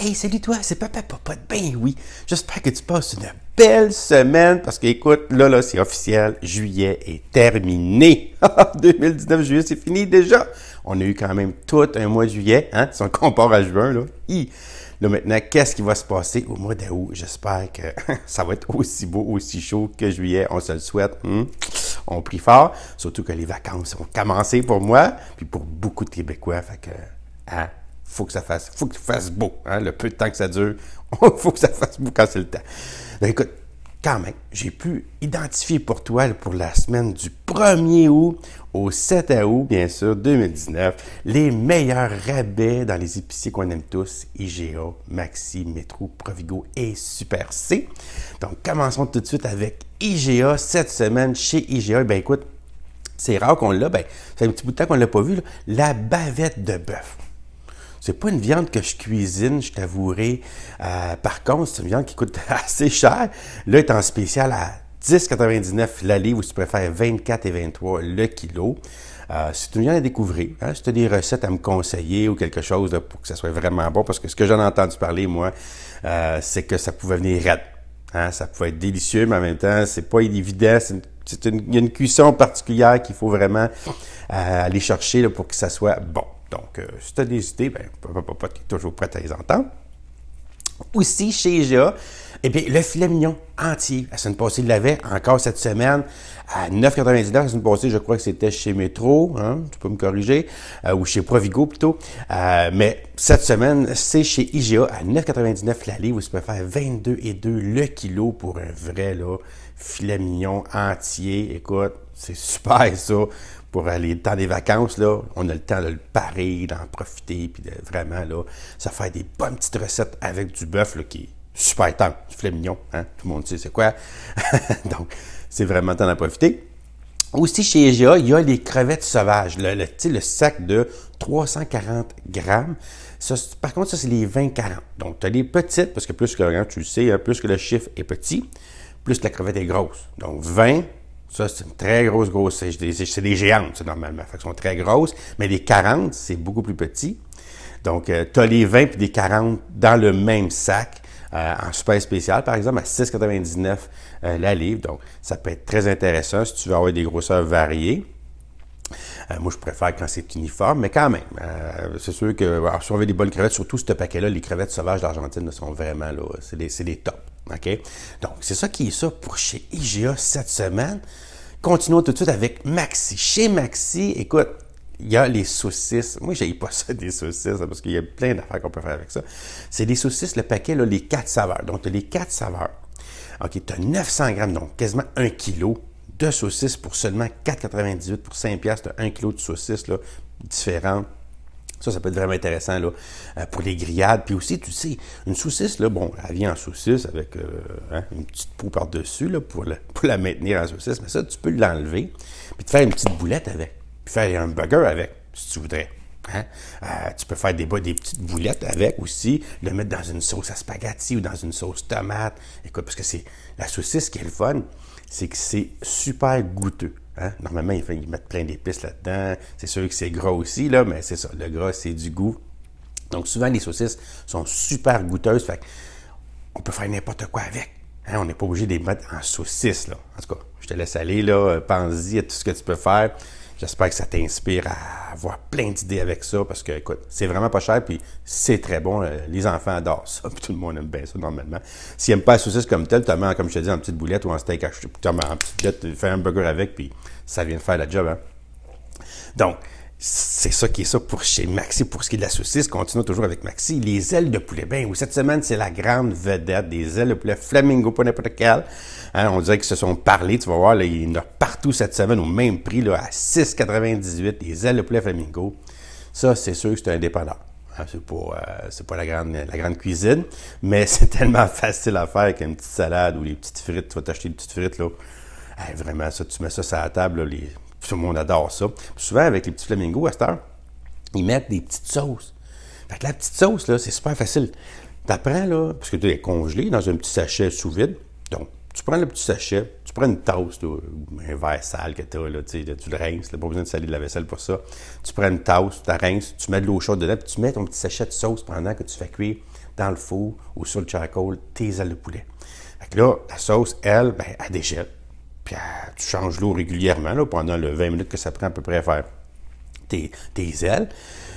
Hey, salut toi, c'est Papa Papa. Ben oui, j'espère que tu passes une belle semaine parce que, écoute, là, là, c'est officiel. Juillet est terminé. 2019 juillet, c'est fini déjà. On a eu quand même tout un mois de juillet, hein, si on compare à juin, là. Là, maintenant, qu'est-ce qui va se passer au mois d'août? J'espère que ça va être aussi beau, aussi chaud que juillet. On se le souhaite. Hein. On prie fort. Surtout que les vacances ont commencé pour moi, puis pour beaucoup de Québécois. Fait que, hein, faut que ça fasse, faut que ça fasse beau. Hein, le peu de temps que ça dure, faut que ça fasse beau quand c'est le temps. Ben, écoute, quand même, j'ai pu identifier pour toi pour la semaine du 1er août au 7 août, bien sûr, 2019, les meilleurs rabais dans les épiciers qu'on aime tous, IGA, Maxi, Metro, Provigo et Super C. Donc, commençons tout de suite avec IGA cette semaine chez IGA. Ben écoute, c'est rare qu'on l'a, ben, ça fait un petit bout de temps qu'on ne l'a pas vu, la bavette de bœuf. C'est pas une viande que je cuisine, je t'avouerai. Euh, par contre, c'est une viande qui coûte assez cher. Là, est en spécial à 10,99 l'allée ou si tu préfères 24 et 23 le kilo. Euh, c'est une viande à découvrir. Hein. Si tu as des recettes à me conseiller ou quelque chose pour que ça soit vraiment bon, parce que ce que j'en ai entendu parler, moi, euh, c'est que ça pouvait venir raide. Hein. Ça pouvait être délicieux, mais en même temps, c'est pas évident. C'est une, a une, cuisson particulière qu'il faut vraiment aller chercher pour que ça soit bon. Donc, euh, si tu as des idées, ben, papa, tu es toujours prêt à les entendre. Aussi, chez IGA, eh bien, le filet mignon entier. La semaine passée, il l'avait encore cette semaine à 9,99. La semaine passée, je crois que c'était chez Metro hein, tu peux me corriger, euh, ou chez Provigo plutôt. Euh, mais cette semaine, c'est chez IGA à 9,99 la livre. Où tu peux faire 22,2 le kilo pour un vrai là, filet mignon entier. Écoute, c'est super ça pour aller dans les des vacances, là, on a le temps de le parer, d'en profiter, puis de vraiment, là, ça fait des bonnes petites recettes avec du bœuf, qui est super tendre, du filet mignon, hein? tout le monde sait c'est quoi. Donc, c'est vraiment temps d'en profiter. Aussi, chez EGA, il y a les crevettes sauvages, le, le, le sac de 340 grammes. par contre, ça, c'est les 20-40. Donc, tu as les petites, parce que plus que, hein, tu le sais, hein, plus que le chiffre est petit, plus la crevette est grosse. Donc, 20, ça, c'est une très grosse, grosse. C'est des, des, géantes, normalement. Fait sont très grosses. Mais les 40, c'est beaucoup plus petit. Donc, euh, tu as les 20 et des 40 dans le même sac. Euh, en super spécial, par exemple, à 6,99 euh, la livre. Donc, ça peut être très intéressant si tu veux avoir des grosseurs variées. moi, je préfère quand c'est uniforme, mais quand même, c'est sûr que si on veut des bonnes crevettes, surtout ce paquet-là, les crevettes sauvages d'Argentine sont vraiment là, c'est des tops. OK? Donc, c'est ça qui est ça pour chez IGA cette semaine. Continuons tout de suite avec Maxi. Chez Maxi, écoute, il y a les saucisses. Moi, j'ai pas ça des saucisses parce qu'il y a plein d'affaires qu'on peut faire avec ça. C'est les saucisses, le paquet, là, les quatre saveurs. Donc, tu as les quatre saveurs. OK, tu as 900 grammes, donc quasiment 1 kilo de saucisses pour seulement 4,98 pour 5 piastres. Tu as 1 kilo de saucisses là, différentes ça, ça peut être vraiment intéressant là, euh, pour les grillades. Puis aussi, tu sais, une saucisse, là, bon, elle vient en saucisse avec euh, hein, une petite peau par-dessus pour, la, maintenir en saucisse. Mais ça, tu peux l'enlever, puis te faire une petite boulette avec, puis faire un burger avec, si tu voudrais. Hein. Euh, tu peux faire des, des petites boulettes avec aussi, le mettre dans une sauce à spaghetti ou dans une sauce tomate. Écoute, parce que c'est la saucisse qui est le fun, c'est que c'est super goûteux. Hein? Normalement, ils, ils mettent plein d'épices là-dedans. C'est sûr que c'est gras aussi, là, mais c'est ça. Le gras, c'est du goût. Donc, souvent, les saucisses sont super goûteuses. Fait on peut faire n'importe quoi avec. Hein? On n'est pas obligé de les mettre en saucisse. En tout cas, je te laisse aller. Euh, pense-y à tout ce que tu peux faire. J'espère que ça t'inspire à avoir plein d'idées avec ça parce que, écoute, c'est vraiment pas cher puis c'est très bon. Euh, les enfants adorent ça. Puis tout le monde aime bien ça normalement. S'ils n'aiment pas la saucisse comme telle, tu mets, comme je te dis, en petite boulette ou en steak Tu en petite boulette, tu fais un burger avec puis ça vient de faire la job. Hein? Donc, c'est ça qui est ça pour chez Maxi. Pour ce qui est de la saucisse, continuons toujours avec Maxi. Les ailes de poulet, ben où cette semaine, c'est la grande vedette des ailes de poulet flamingo, pas n'importe quelle. Hein, on dirait qu'ils se sont parlé. Tu vas voir, il y en a partout cette semaine au même prix, là, à 6,98, les ailes de poulet flamingo. Ça, c'est sûr que c'est un dépanneur. Hein, c'est pas, la, grande, la grande cuisine, mais c'est tellement facile à faire une petite salade ou les petites frites. Tu vas t'acheter des petites frites, là. vraiment, ça, tu mets ça sur la table, les tout le monde adore ça. souvent, avec les petits flamingos à cette heure, ils mettent des petites sauces. la petite sauce, là, c'est super facile. T'apprends, là, parce que tu es congelé dans un petit sachet sous vide. Donc, tu prends le petit sachet, tu prends une tasse, ou un verre sale que tu as, là, tu le rinces, pas besoin de saler de la vaisselle pour ça. Tu prends une tasse, tu la rinces, tu mets de l'eau chaude dedans, puis tu mets ton petit sachet de sauce pendant que tu fais cuire dans le four ou sur le charcoal tes ailes de poulet. là, la sauce, elle, ben, elle dégèle. Puis euh, tu changes l'eau régulièrement pendant le 20 minutes que ça prend à peu près à faire tes, tes ailes.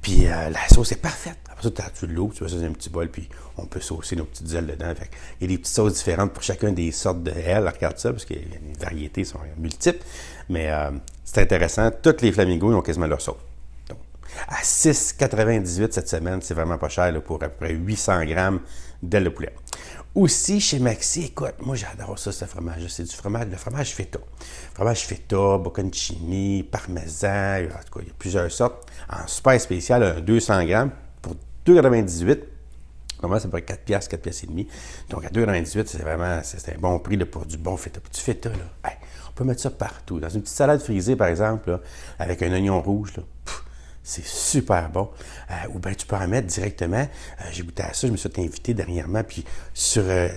Puis euh, la sauce est parfaite. Après ça, tu l'eau, tu vas dans un petit bol, puis on peut saucer nos petites ailes dedans. il y a des petites sauces différentes pour chacun des sortes d'ailes. Regarde ça, parce que les variétés sont multiples. Mais euh, c'est intéressant. Toutes les flamingos, ont quasiment leur sauce. Donc, à 6,98 cette semaine, c'est vraiment pas cher pour à peu près 800 grammes d'ailes de poulet. Aussi, chez Maxi, écoute, moi j'adore ça, ce fromage. C'est du fromage, le fromage feta. Fromage feta, bocconcini, parmesan, en tout cas, il y a plusieurs sortes. En super spécial, 200 grammes pour 2,98. Normalement, c'est être 4 piastres, 4 piastres et demi. Donc, à 2,98, c'est vraiment c'est un bon prix pour du bon feta. du feta, là, on peut mettre ça partout. Dans une petite salade frisée, par exemple, avec un oignon rouge, là, c'est super bon. Euh, ou bien tu peux en mettre directement. Euh, j'ai goûté à ça, je me suis invité dernièrement, puis sur euh,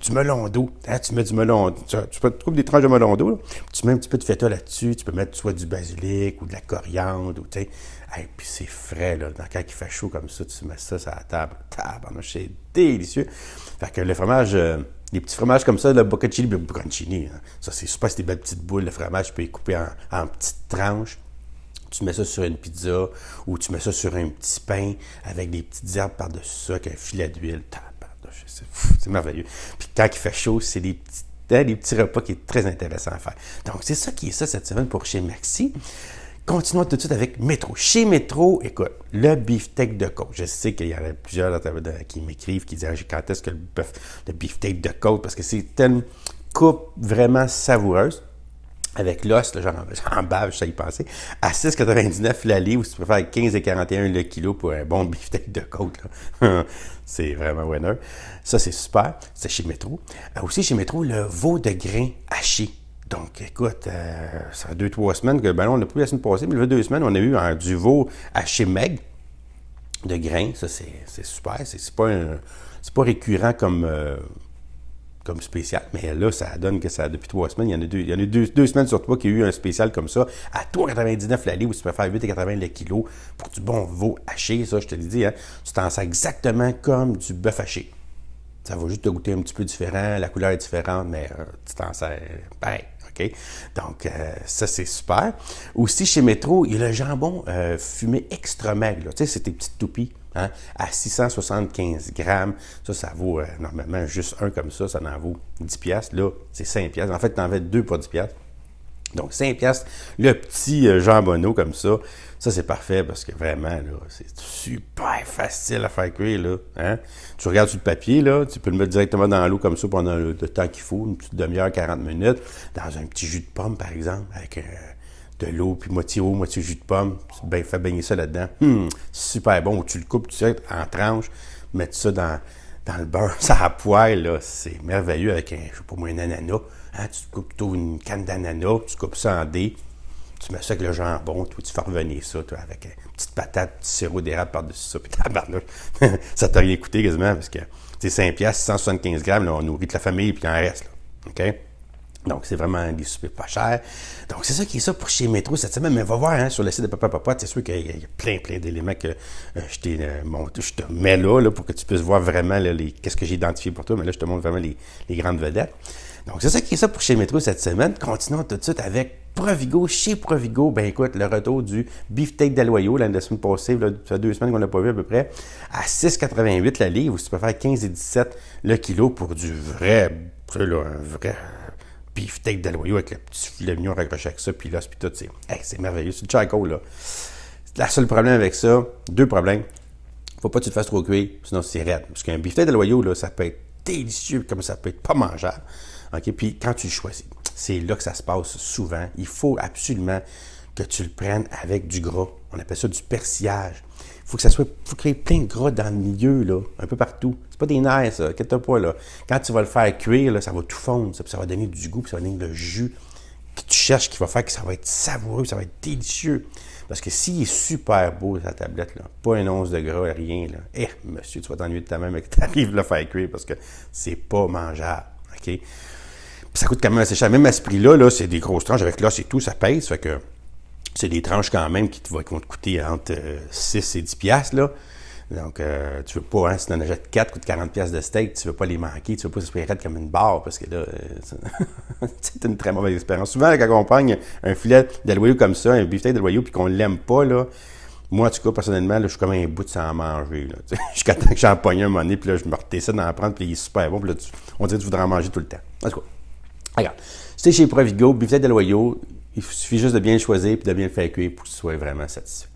du melon d'eau. Hein, tu mets du melon, tu, tu, peux, tu des tranches de melon d'eau, tu mets un petit peu de feta là-dessus, tu peux mettre soit du basilic ou de la coriandre, ou puis c'est frais, là. Dans, quand il fait chaud comme ça, tu mets ça à la table. c'est délicieux. Fait que le fromage. Les petits fromages comme ça, le bocconcini, hein. ça c'est super, c'est des belles petites boules le fromage, tu peux les couper en petites tranches. Tu mets ça sur une pizza ou tu mets ça sur un petit pain avec des petites herbes par-dessus ça, avec un filet d'huile. C'est merveilleux. Puis quand il fait chaud, c'est hein, des petits, repas qui est très intéressant à faire. Donc, c'est ça qui est ça cette semaine pour chez Maxi. Continuons tout de suite avec Métro. Chez Métro, écoute, le beefsteak de côte. Je sais qu'il y en a plusieurs qui m'écrivent, qui disent ah, quand est-ce que le, le beefsteak de côte, parce que c'est une coupe vraiment savoureuse avec l'os, j'en bave, je sais y penser, à 6,99 la livre, si tu préfères 15,41 le kilo pour un bon beefsteak de côte. c'est vraiment winner. Ça, c'est super. C'est chez Métro. Euh, aussi, chez Métro, le veau de grain haché. Donc, écoute, euh, ça fait deux, trois semaines que, ben non on n'a plus la semaine passée, mais il y a deux semaines, on a eu un, hein, du veau haché meg de grain. Ça, c'est super. C'est pas, un, pas récurrent comme... Euh, comme spécial. Mais là, ça donne que ça, depuis trois semaines, il y en a deux, il y en a deux, deux semaines surtout toi qu'il y a eu un spécial comme ça, à 3,99 l'allée où tu peux faire 8,80 le kilo pour du bon veau haché, ça, je te le dis. Hein, tu t'en sers exactement comme du bœuf haché. Ça va juste te goûter un petit peu différent, la couleur est différente, mais euh, tu t'en sers pareil. ok Donc, euh, ça, c'est super. Aussi, chez Métro, il y a le jambon euh, fumé extra maigre. Tu sais, c'est tes petites toupies. Hein, à 675 grammes, ça, ça vaut euh, normalement juste un comme ça, ça en vaut 10 piastres. Là, c'est 5 piastres. En fait, tu en fais deux pour 10 piastres. Donc, 5 piastres, le petit euh, jambonneau comme ça, ça c'est parfait parce que vraiment, là, c'est super facile à faire cuire, là. Hein? Tu regardes sur le papier, là, tu peux le mettre directement dans l'eau comme ça pendant le, temps qu'il faut, une petite demi-heure, 40 minutes, dans un petit jus de pomme, par exemple, avec un... Euh, de l'eau, puis moitié eau, moitié jus de pomme. Tu ben, fais baigner ça là-dedans. Hum, super bon. tu le coupes, tu sais, en tranches, mets ça dans, dans le beurre, ça à poêle, là. C'est merveilleux avec un, je sais pas moi, un ananas. Hein, tu te coupes plutôt une canne d'ananas, tu coupes ça en dés, tu mets ça avec le jambon, toi, tu fais revenir ça, toi, avec une petite patate, petit sirop d'érable par-dessus ça, puis tabarnouche. ça t'a rien coûté quasiment, parce que, c'est 5 piastres, 175 grammes, là, on nourrit de la famille, puis il en reste, OK? Donc, c'est vraiment des soupers pas chers. Donc, c'est ça qui est ça pour chez Métro cette semaine. Mais va voir hein, sur le site de Papa Papa. C'est sûr qu'il y, a plein, plein d'éléments que euh, je, t'ai euh, je, te mets là, pour que tu puisses voir vraiment les, qu'est-ce que j'ai identifié pour toi. Mais là, je te montre vraiment les, grandes vedettes. Donc, c'est ça qui est ça pour chez Métro cette semaine. Continuons tout de suite avec Provigo. Chez Provigo, ben écoute, le retour du beefsteak l'année de semaine passée, là, ça fait deux semaines qu'on l'a pas vu à peu près, à 6,88 la livre, ou tu peux faire 15 et le kilo pour du vrai, là, un vrai puis de loyaux avec le petit filet mignon raccroché avec ça, puis là, puis tout, c'est merveilleux. C'est Chaco, là. Le seul problème avec ça, deux problèmes. Faut pas que tu te fasses trop cuire, sinon c'est raide. Parce qu'un bifteck de loyaux, là, ça peut être délicieux, comme ça peut être pas mangeable. OK? Puis quand tu le choisis, c'est là que ça se passe souvent. Il faut absolument que tu le prennes avec du gras. On appelle ça du persillage faut que ça soit, faut créer plein de gras dans le milieu, là, un peu partout. C'est pas des nerfs, ça, pas, là. Quand tu vas le faire cuire, là, ça va tout fondre, ça, va donner du goût, puis ça va donner le jus que tu cherches qui va faire que ça va être savoureux, ça va être délicieux. Parce que s'il est super beau, sa tablette, là, pas une once de gras, rien, là, eh, monsieur, tu vas t'ennuyer de ta main, mais que à le faire cuire parce que c'est pas mangeable, OK? ça coûte quand même assez cher. Même à ce prix-là, là, c'est des grosses tranches avec l'os et tout, ça pèse, fait que c'est des tranches quand même qui, te, vont te coûter entre 6 euh, et 10 piastres, là. Donc, tu euh, tu veux pas, hein, si en achètes 4 coûte 40 pièces de steak, tu veux pas les manquer, tu veux pas se comme une barre, parce que là, euh, c'est une très mauvaise expérience. Souvent, quand on un filet de d'aloyau comme ça, un de loyaux, puis qu'on l'aime pas, là, moi, en tout cas, personnellement, je suis comme un bout de sans manger. Jusqu'à temps que j'en pogne un moment donné, puis là, je me retessais d'en prendre, puis il est super bon, puis là, on dirait que tu voudrais en manger tout le temps. En tout cas, regarde, c'était chez Provigo, de d'aloyau, il suffit juste de bien le choisir et de bien le faire cuire pour que tu sois vraiment satisfait.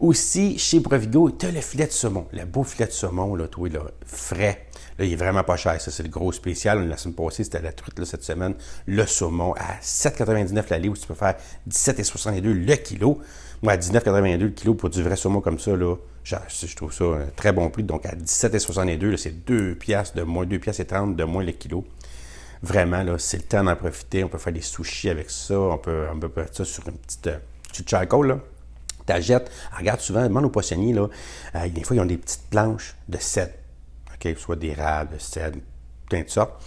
Aussi, chez Provigo, tu as le filet de saumon, le beau filet de saumon, là, toi, là, frais. Là, il est vraiment pas cher. Ça, c'est le gros spécial. La semaine passée, c'était la truite, là, cette semaine. Le saumon à 7,99 l'allée où tu peux faire 17,62 le kilo. Moi, à 19,82 le kilo pour du vrai saumon comme ça, là, je trouve ça un très bon prix. Donc, à 17,62, c'est 2 piastres de moins, 2 piastres et 30 de moins le kilo vraiment, là, c'est le temps d'en profiter. On peut faire des sushis avec ça. On peut, mettre ça sur une petite, euh, petite charcoal, là. Ah, regarde souvent, demande aux poissonniers, là. Euh, des fois, ils ont des petites planches de cèdre. OK? Soit des rats, de cèdre, plein de sortes.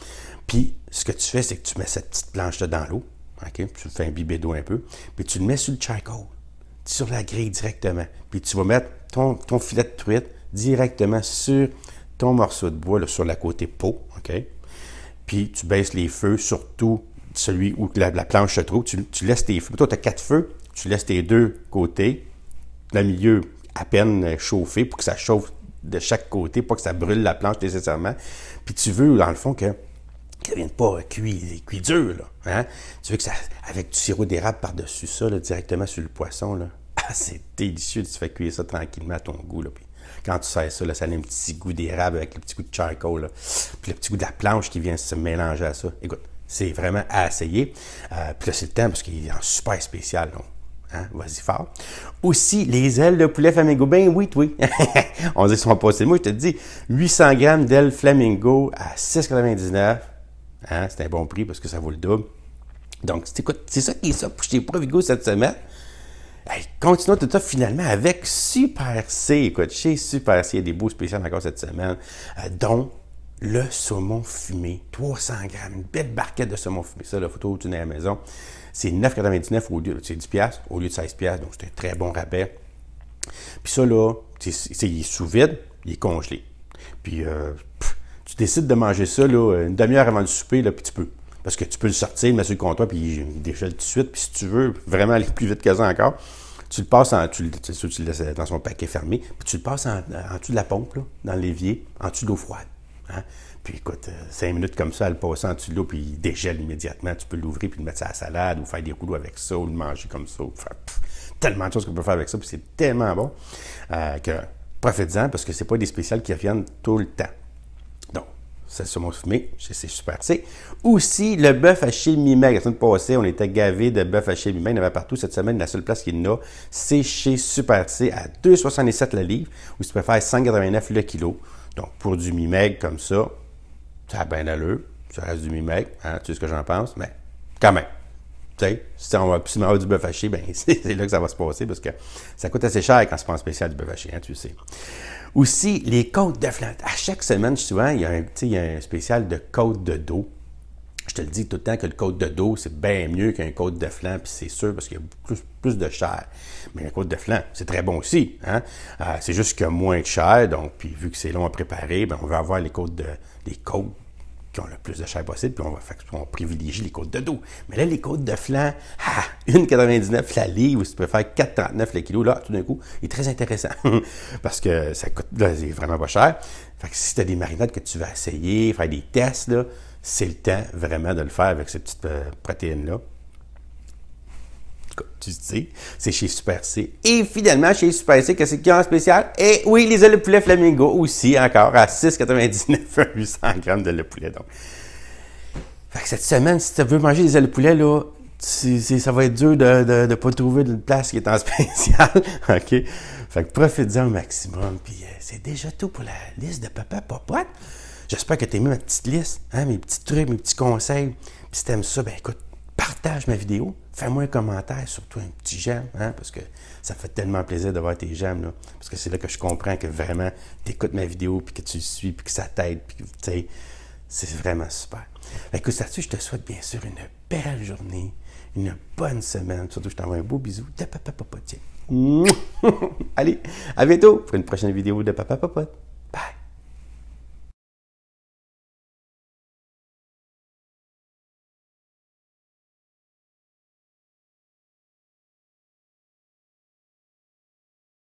Puis, ce que tu fais, c'est que tu mets cette petite planche-là dans l'eau. OK? Tu fais un d'eau un peu. Puis, tu le mets sur le charcoal. Sur la grille directement. Puis, tu vas mettre ton, ton filet de truite directement sur ton morceau de bois, sur la côté peau. OK? puis tu baisses les feux, surtout celui où la, planche se trouve. Tu, laisses tes feux. Toi, tu as quatre feux, tu laisses tes deux côtés, le milieu à peine chauffé pour que ça chauffe de chaque côté, pas que ça brûle la planche nécessairement. Puis tu veux, dans le fond, que ne vienne pas cuire cuit dur. Hein? Tu veux que ça, avec du sirop d'érable par-dessus ça, directement sur le poisson, là. Ah, c'est délicieux, tu fais cuire ça tranquillement à ton goût. Là, quand tu sais ça, ça a un petit goût d'érable avec le petit goût de charcoal. Puis le petit goût de la planche qui vient se mélanger à ça. Écoute, c'est vraiment à essayer. Euh, puis là, c'est le temps parce qu'il est en super spécial. Donc. Hein, vas-y fort. Aussi, les ailes de poulet flamingo. Ben oui, oui. On dit qu'ils sont passés. Moi, je te dis, 800 grammes d'ailes flamingo à 6,99. Hein, c'est un bon prix parce que ça vaut le double. Donc, écoute, c'est ça qui est ça pour chez Provigo cette semaine continuons tout ça finalement avec Super C. Écoute, chez Super C, il y a des beaux spéciales encore cette semaine, euh, dont le saumon fumé, 300 grammes, une belle barquette de saumon fumé. Ça, la photo, tu à la maison. C'est 9,99 au lieu, c'est 10$ au lieu de 16$, donc c'est un très bon rabais. Puis ça, là, il est sous vide, il est congelé. Puis euh, tu décides de manger ça une demi-heure avant le souper, là, puis tu peux. Parce que tu peux le sortir, le mettre sur le comptoir, puis il déchète tout de suite. Puis si tu veux vraiment aller plus vite que ça encore, tu le passes en, tu, tu, tu le laisses dans son paquet fermé, puis tu le passes en, en dessous de la pompe, là, dans l'évier, en dessous de froide. Hein? Puis écoute, euh, cinq minutes comme ça, elle passe en dessous de l'eau, puis il dégèle immédiatement. Tu peux l'ouvrir, puis le mettre à la salade, ou faire des rouleaux avec ça, ou le manger comme ça. tellement de choses qu'on peut faire avec ça, puis c'est tellement bon euh, que profite en parce que c'est pas des spéciales qui reviennent tout le temps c'est mon fumé, c'est super C. Aussi, le bœuf haché mi-maigre. La semaine passée, on était gavé de bœuf haché mi-maigre. Il y en avait partout. Cette semaine, la seule place qu'il y en a, c'est chez Super C à 2,67 le livre, ou si peux faire 189 le kilo. Donc, pour du mi-maigre comme ça, ça a bien d'allure. Ça reste du mi-maigre. Hein, tu sais ce que j'en pense, mais quand même si on va plus avoir du bœuf haché, ben, c'est là que ça va se passer parce que ça coûte assez cher quand pas un spécial du bœuf haché, hein, tu sais. Aussi, les côtes de flanc. À chaque semaine, souvent, il y, a un, spécial de côte de dos. Je te le dis tout le temps que le côte de dos, c'est bien mieux qu'un côte de flan, puis c'est sûr parce qu'il y a plus, de chair. Mais un côte de flan, c'est très bon aussi. Hein. Euh, c'est juste qu'il y a moins de chair, donc, puis vu que c'est long à préparer, ben, on va avoir les côtes de. Les côtes qui ont le plus de chair possible, puis on, va, on privilégie les côtes de dos. Mais là, les côtes de flanc, 1,99 ah, la livre, si tu peux faire 4,39 le kilo, là, tout d'un coup, est très intéressant. Parce que ça coûte, vraiment pas cher. Fait que si tu as des marinades que tu vas essayer, faire des tests, là, c'est le temps vraiment de le faire avec cette petite euh, protéines-là tu sais, c'est chez Super C. Et finalement, chez Super C, qu'est-ce qu'il y en spécial? Et eh oui, les ailes de poulet flamingo aussi, encore à 6,99 800 grammes de le poulet. Donc. Fait que cette semaine, si tu veux manger des ailes de poulet, là, ça va être dur de ne pas trouver une place qui est en spécial. OK? Fait que profite-en au maximum. Puis euh, c'est déjà tout pour la liste de Papa Popote. J'espère que tu aimé ma petite liste, hein, mes petits trucs, mes petits conseils. Puis si t'aimes ça, ben écoute, partage ma vidéo, fais-moi un commentaire, surtout un petit j'aime, hein, parce que ça fait tellement plaisir de voir tes j'aime, parce que c'est là que je comprends que vraiment tu écoutes ma vidéo, puis que tu suis, puis que ça t'aide, puis que c'est vraiment super. Ben, écoute, là-dessus, je te souhaite bien sûr une belle journée, une bonne semaine, surtout je t'envoie un beau bisou de papa Allez, à bientôt pour une prochaine vidéo de papa papote.